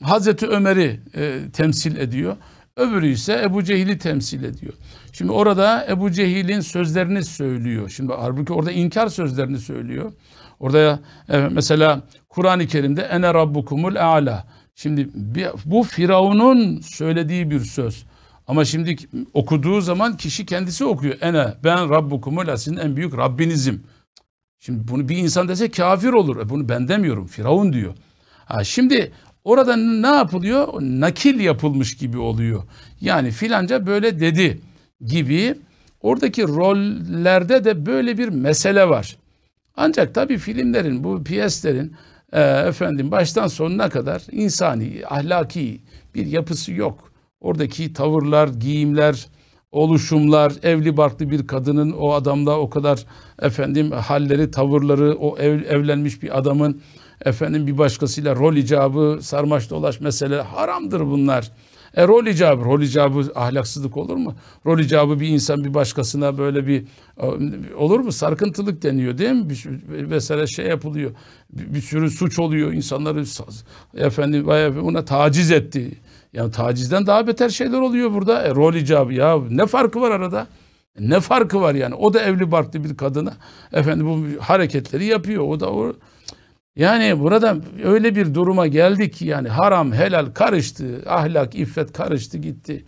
Hazreti Ömer'i e, temsil ediyor. Öbürü ise Ebu Cehil'i temsil ediyor. Şimdi orada Ebu Cehil'in sözlerini söylüyor. Şimdi halbuki orada inkar sözlerini söylüyor. Orada e, mesela Kur'an-ı Kerim'de ene rabbukumul a'la. Şimdi bu Firavun'un söylediği bir söz. Ama şimdi okuduğu zaman kişi kendisi okuyor. Ene ben rabbukumul sizin en büyük Rabbinizim. Şimdi bunu bir insan dese kafir olur. E bunu ben demiyorum. Firavun diyor. Ha şimdi orada ne yapılıyor? Nakil yapılmış gibi oluyor. Yani filanca böyle dedi gibi oradaki rollerde de böyle bir mesele var. Ancak tabii filmlerin, bu piyeslerin e, efendim baştan sonuna kadar insani, ahlaki bir yapısı yok. Oradaki tavırlar, giyimler, oluşumlar, evli barklı bir kadının o adamla o kadar efendim halleri, tavırları, o ev, evlenmiş bir adamın efendim bir başkasıyla rol icabı, sarmaş dolaş mesele haramdır bunlar. E rol icabı, rol icabı ahlaksızlık olur mu? Rol icabı bir insan bir başkasına böyle bir e, olur mu? Sarkıntılık deniyor değil mi? Bir, mesela şey yapılıyor. Bir, bir sürü suç oluyor. İnsanları efendim vay, buna taciz etti. Yani tacizden daha beter şeyler oluyor burada. E, rol icabı ya ne farkı var arada? Ne farkı var yani? O da evli barklı bir kadına efendim bu hareketleri yapıyor. O da o yani burada öyle bir duruma geldik yani haram helal karıştı, ahlak, iffet karıştı gitti.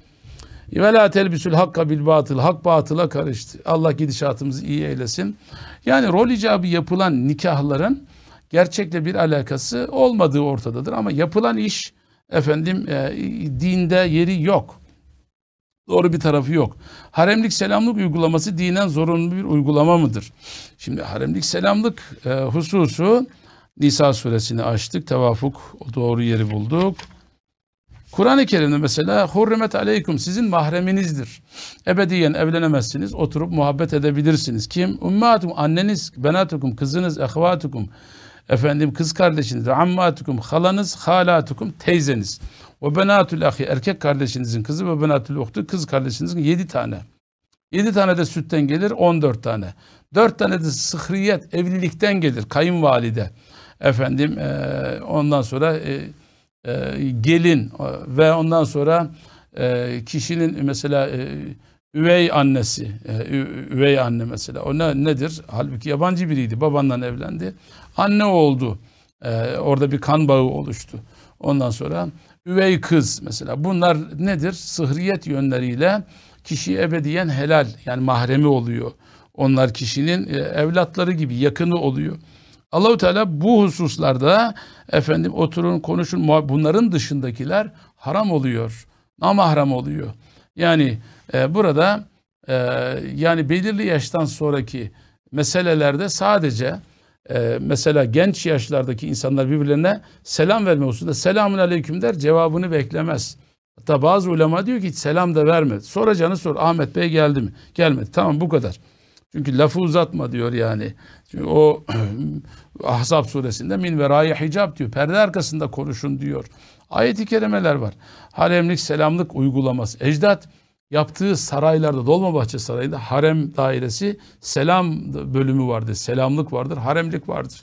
Ve la telbisül hakka bil batıl, hak batıla karıştı. Allah gidişatımızı iyi eylesin. Yani rol icabı yapılan nikahların gerçekle bir alakası olmadığı ortadadır. Ama yapılan iş efendim e, dinde yeri yok. Doğru bir tarafı yok. Haremlik selamlık uygulaması dinen zorunlu bir uygulama mıdır? Şimdi haremlik selamlık e, hususu Nisa suresini açtık. Tevafuk o doğru yeri bulduk. Kur'an-ı Kerim'de mesela hurrimet aleykum sizin mahreminizdir. Ebediyen evlenemezsiniz. Oturup muhabbet edebilirsiniz. Kim? Umma'tum anneniz, benatukum kızınız, ehvatukum efendim kız kardeşiniz, ammatukum halanız, halatukum teyzeniz. O benatul ahi erkek kardeşinizin kızı ve benatul uhtu kız kardeşinizin yedi tane. Yedi tane de sütten gelir on dört tane. Dört tane de sıhriyet evlilikten gelir kayınvalide efendim e, ondan sonra e, e, gelin e, ve ondan sonra e, kişinin mesela e, üvey annesi, e, üvey anne mesela o ne, nedir? Halbuki yabancı biriydi, babandan evlendi. Anne oldu, e, orada bir kan bağı oluştu. Ondan sonra üvey kız mesela bunlar nedir? Sıhriyet yönleriyle kişiye ebediyen helal yani mahremi oluyor. Onlar kişinin e, evlatları gibi yakını oluyor. Allahu Teala bu hususlarda efendim oturun konuşun bunların dışındakiler haram oluyor. Namahram oluyor. Yani e, burada e, yani belirli yaştan sonraki meselelerde sadece e, mesela genç yaşlardaki insanlar birbirlerine selam verme hususunda selamun aleyküm der cevabını beklemez. Hatta bazı ulema diyor ki selam da verme. Soracağını sor. Ahmet Bey geldi mi? Gelmedi. Tamam bu kadar. Çünkü lafı uzatma diyor yani. Çünkü o Ahzab suresinde min ve verayı hicab diyor. Perde arkasında konuşun diyor. Ayet-i kerimeler var. Haremlik, selamlık uygulaması. Ecdat yaptığı saraylarda, Dolmabahçe Sarayı'nda harem dairesi selam bölümü vardır. Selamlık vardır, haremlik vardır.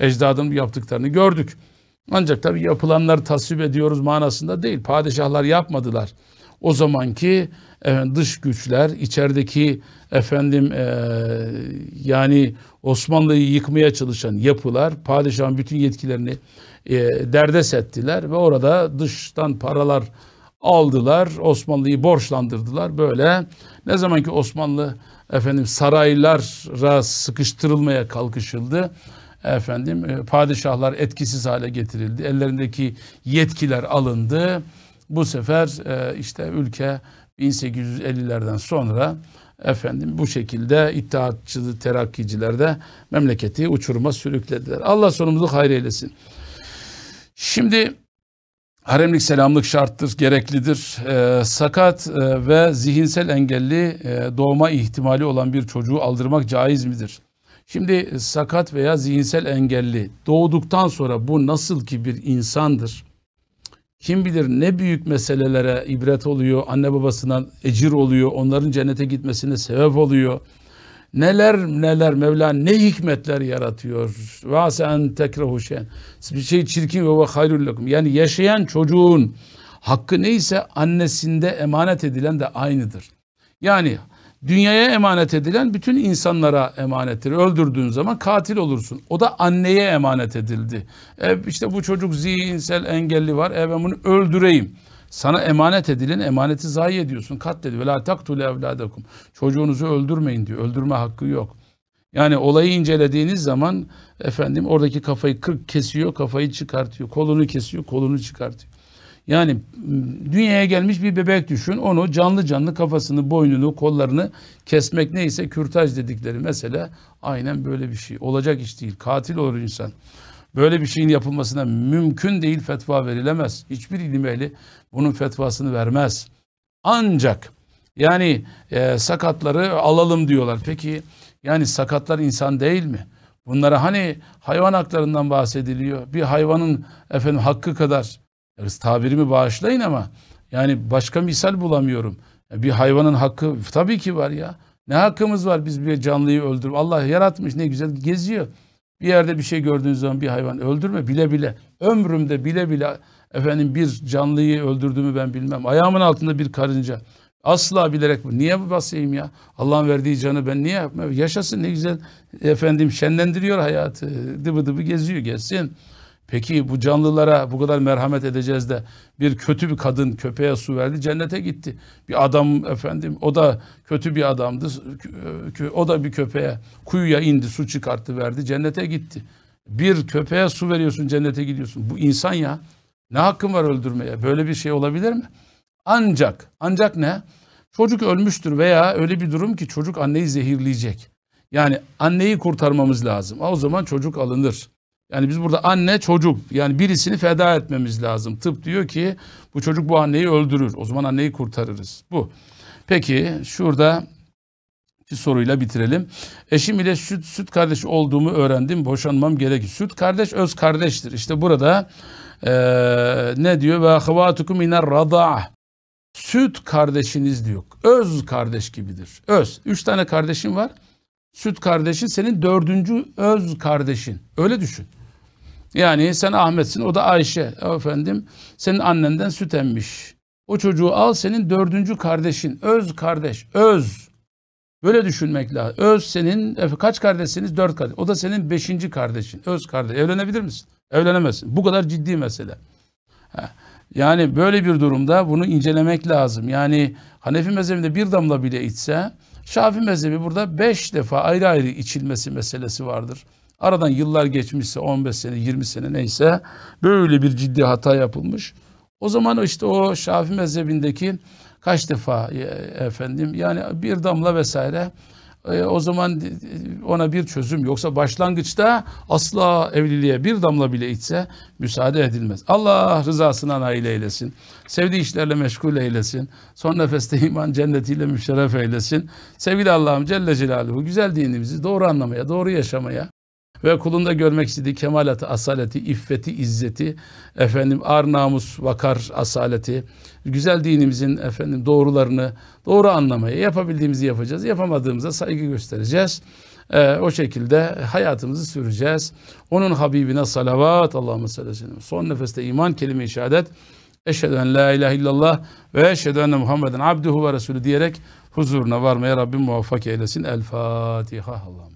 Ecdadın yaptıklarını gördük. Ancak tabii yapılanları tasvip ediyoruz manasında değil. Padişahlar yapmadılar o zamanki efendim, dış güçler içerideki efendim e, yani Osmanlı'yı yıkmaya çalışan yapılar padişahın bütün yetkilerini e, derdest ettiler ve orada dıştan paralar aldılar Osmanlı'yı borçlandırdılar böyle ne zaman ki Osmanlı efendim saraylara sıkıştırılmaya kalkışıldı efendim e, padişahlar etkisiz hale getirildi ellerindeki yetkiler alındı bu sefer e, işte ülke 1850'lerden sonra efendim bu şekilde iddiatçı terakkiciler de memleketi uçuruma sürüklediler. Allah sonumuzu hayır eylesin. Şimdi haremlik selamlık şarttır, gereklidir. Ee, sakat e, ve zihinsel engelli e, doğma ihtimali olan bir çocuğu aldırmak caiz midir? Şimdi sakat veya zihinsel engelli doğduktan sonra bu nasıl ki bir insandır? Kim bilir ne büyük meselelere ibret oluyor, anne babasına ecir oluyor, onların cennete gitmesine sebep oluyor. Neler neler Mevla ne hikmetler yaratıyor. sen tekrehu şen. Bir şey çirkin ve hayrul lekum. Yani yaşayan çocuğun hakkı neyse annesinde emanet edilen de aynıdır. Yani dünyaya emanet edilen bütün insanlara emanettir. Öldürdüğün zaman katil olursun. O da anneye emanet edildi. E işte bu çocuk zihinsel engelli var. E ben bunu öldüreyim. Sana emanet edilen emaneti zayi ediyorsun. Katledi. Vela taktule evladakum. Çocuğunuzu öldürmeyin diyor. Öldürme hakkı yok. Yani olayı incelediğiniz zaman efendim oradaki kafayı kırk kesiyor, kafayı çıkartıyor. Kolunu kesiyor, kolunu çıkartıyor. Yani ıı, dünyaya gelmiş bir bebek düşün. Onu canlı canlı kafasını, boynunu, kollarını kesmek neyse kürtaj dedikleri mesele aynen böyle bir şey. Olacak iş değil. Katil olur insan. Böyle bir şeyin yapılmasına mümkün değil fetva verilemez. Hiçbir ilim ehli bunun fetvasını vermez. Ancak yani e, sakatları alalım diyorlar. Peki yani sakatlar insan değil mi? Bunlara hani hayvan haklarından bahsediliyor. Bir hayvanın efendim hakkı kadar tabirimi bağışlayın ama yani başka misal bulamıyorum. Bir hayvanın hakkı tabii ki var ya. Ne hakkımız var biz bir canlıyı öldürüp Allah yaratmış ne güzel geziyor. Bir yerde bir şey gördüğünüz zaman bir hayvan öldürme bile bile. Ömrümde bile bile efendim bir canlıyı öldürdüğümü ben bilmem. Ayağımın altında bir karınca. Asla bilerek niye basayım ya? Allah'ın verdiği canı ben niye yapmıyorum? Yaşasın ne güzel efendim şenlendiriyor hayatı. Dıbı dıbı geziyor gelsin. Peki bu canlılara bu kadar merhamet edeceğiz de bir kötü bir kadın köpeğe su verdi cennete gitti. Bir adam efendim o da kötü bir adamdı. O da bir köpeğe kuyuya indi su çıkarttı verdi cennete gitti. Bir köpeğe su veriyorsun cennete gidiyorsun. Bu insan ya ne hakkın var öldürmeye böyle bir şey olabilir mi? Ancak ancak ne? Çocuk ölmüştür veya öyle bir durum ki çocuk anneyi zehirleyecek. Yani anneyi kurtarmamız lazım. O zaman çocuk alınır. Yani biz burada anne çocuk yani birisini feda etmemiz lazım. Tıp diyor ki bu çocuk bu anneyi öldürür. O zaman anneyi kurtarırız. Bu. Peki şurada bir soruyla bitirelim. Eşim ile süt, süt kardeş olduğumu öğrendim. Boşanmam gerekir. Süt kardeş öz kardeştir. İşte burada ee, ne diyor? Ve hıvatukum iner rada Süt kardeşiniz diyor. Öz kardeş gibidir. Öz. Üç tane kardeşin var süt kardeşin senin dördüncü öz kardeşin. Öyle düşün. Yani sen Ahmet'sin o da Ayşe efendim senin annenden süt emmiş. O çocuğu al senin dördüncü kardeşin. Öz kardeş. Öz. Böyle düşünmek lazım. Öz senin kaç kardeşsiniz? Dört kardeş. O da senin beşinci kardeşin. Öz kardeş. Evlenebilir misin? Evlenemezsin. Bu kadar ciddi mesele. Yani böyle bir durumda bunu incelemek lazım. Yani Hanefi mezhebinde bir damla bile içse Şafi mezhebi burada beş defa ayrı ayrı içilmesi meselesi vardır. Aradan yıllar geçmişse 15 sene 20 sene neyse böyle bir ciddi hata yapılmış. O zaman işte o Şafi mezhebindeki kaç defa e, efendim yani bir damla vesaire e, o zaman e, ona bir çözüm yoksa başlangıçta asla evliliğe bir damla bile itse müsaade edilmez. Allah rızasına nail eylesin. Sevdiği işlerle meşgul eylesin. Son nefeste iman cennetiyle müşerref eylesin. Sevgili Allah'ım Celle Celaluhu güzel dinimizi doğru anlamaya, doğru yaşamaya, ve kulunda görmek istediği kemalatı, asaleti, iffeti, izzeti, efendim ar namus, vakar, asaleti, güzel dinimizin efendim doğrularını doğru anlamayı yapabildiğimizi yapacağız. Yapamadığımıza saygı göstereceğiz. Ee, o şekilde hayatımızı süreceğiz. Onun Habibine salavat Allahümme sallallahu aleyhi sellem. Son nefeste iman kelime-i şehadet. Eşhedü en la ilahe illallah ve eşhedü enne Muhammeden abduhu ve resulü diyerek huzuruna varmaya Rabbim muvaffak eylesin. El Fatiha Allah'ım.